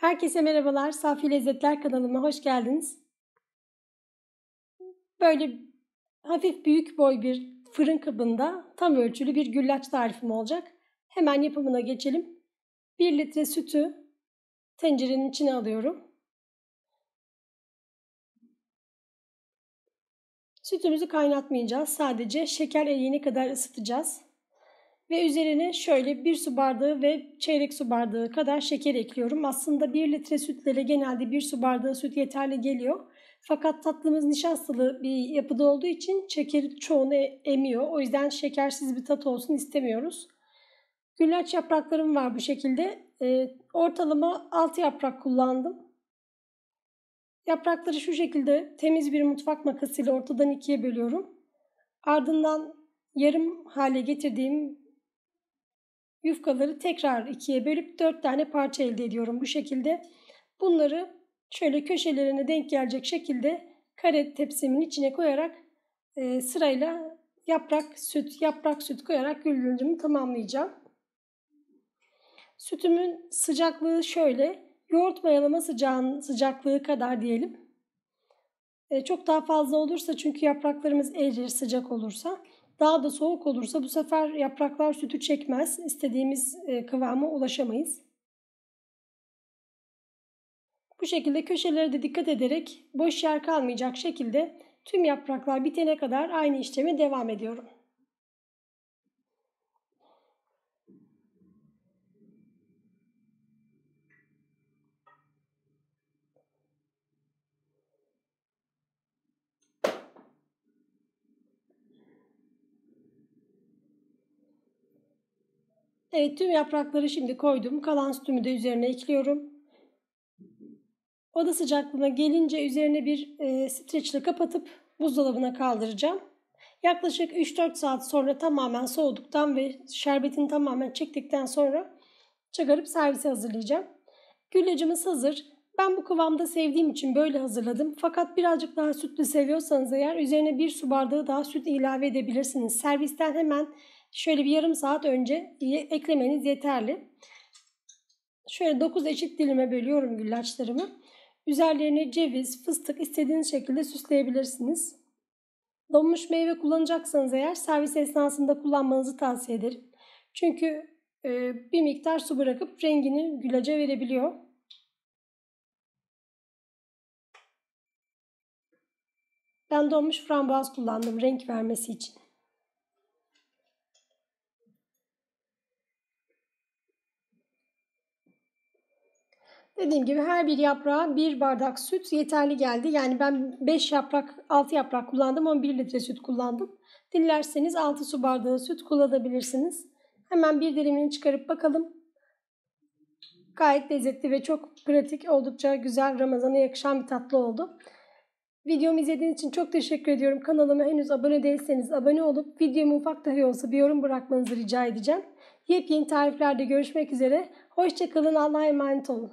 Herkese merhabalar. Safi Lezzetler kanalıma hoş geldiniz. Böyle hafif büyük boy bir fırın kabında tam ölçülü bir güllaç tarifim olacak. Hemen yapımına geçelim. 1 litre sütü tencerenin içine alıyorum. Sütümüzü kaynatmayacağız. Sadece şeker eriyene kadar ısıtacağız ve üzerine şöyle bir su bardağı ve çeyrek su bardağı kadar şeker ekliyorum. Aslında 1 litre sütlere genelde bir su bardağı süt yeterli geliyor. Fakat tatlımız nişastalı bir yapıda olduğu için şeker çoğunu e, emiyor. O yüzden şekersiz bir tat olsun istemiyoruz. Güllaç yapraklarım var bu şekilde. E, ortalama 6 yaprak kullandım. Yaprakları şu şekilde temiz bir mutfak makasıyla ortadan ikiye bölüyorum. Ardından yarım hale getirdiğim yufkaları tekrar ikiye bölüp dört tane parça elde ediyorum bu şekilde. Bunları şöyle köşelerine denk gelecek şekilde kare tepsimin içine koyarak e, sırayla yaprak süt, yaprak süt koyarak güllüncümü tamamlayacağım. Sütümün sıcaklığı şöyle, yoğurt mayalama sıcağın sıcaklığı kadar diyelim. E, çok daha fazla olursa çünkü yapraklarımız erir sıcak olursa. Daha da soğuk olursa bu sefer yapraklar sütü çekmez, istediğimiz e, kıvama ulaşamayız. Bu şekilde köşelere de dikkat ederek boş yer kalmayacak şekilde tüm yapraklar bitene kadar aynı işlemi devam ediyorum. Evet tüm yaprakları şimdi koydum. Kalan sütümü de üzerine ekliyorum. Oda sıcaklığına gelince üzerine bir e, streçle kapatıp buzdolabına kaldıracağım. Yaklaşık 3-4 saat sonra tamamen soğuduktan ve şerbetini tamamen çektikten sonra çıkarıp servise hazırlayacağım. Güllacımız hazır. Ben bu kıvamda sevdiğim için böyle hazırladım. Fakat birazcık daha sütlü seviyorsanız eğer üzerine bir su bardağı daha süt ilave edebilirsiniz. Servisten hemen şöyle bir yarım saat önce eklemeniz yeterli. Şöyle 9 eşit dilime bölüyorum güllaçlarımı. Üzerlerine ceviz, fıstık istediğiniz şekilde süsleyebilirsiniz. Donmuş meyve kullanacaksanız eğer servis esnasında kullanmanızı tavsiye ederim. Çünkü bir miktar su bırakıp rengini gülaca verebiliyor. Ben donmuş frambuaz kullandım renk vermesi için. Dediğim gibi her bir yaprağa bir bardak süt yeterli geldi. Yani ben 5 yaprak, 6 yaprak kullandım, 11 litre süt kullandım. Dilerseniz 6 su bardağı süt kullanabilirsiniz. Hemen bir dilimini çıkarıp bakalım. Gayet lezzetli ve çok pratik, oldukça güzel, Ramazan'a yakışan bir tatlı oldu. Videomu izlediğiniz için çok teşekkür ediyorum. Kanalıma henüz abone değilseniz abone olup videomu ufak dahi olsa bir yorum bırakmanızı rica edeceğim. Yepyeni tariflerde görüşmek üzere. Hoşçakalın. Allah'a emanet olun.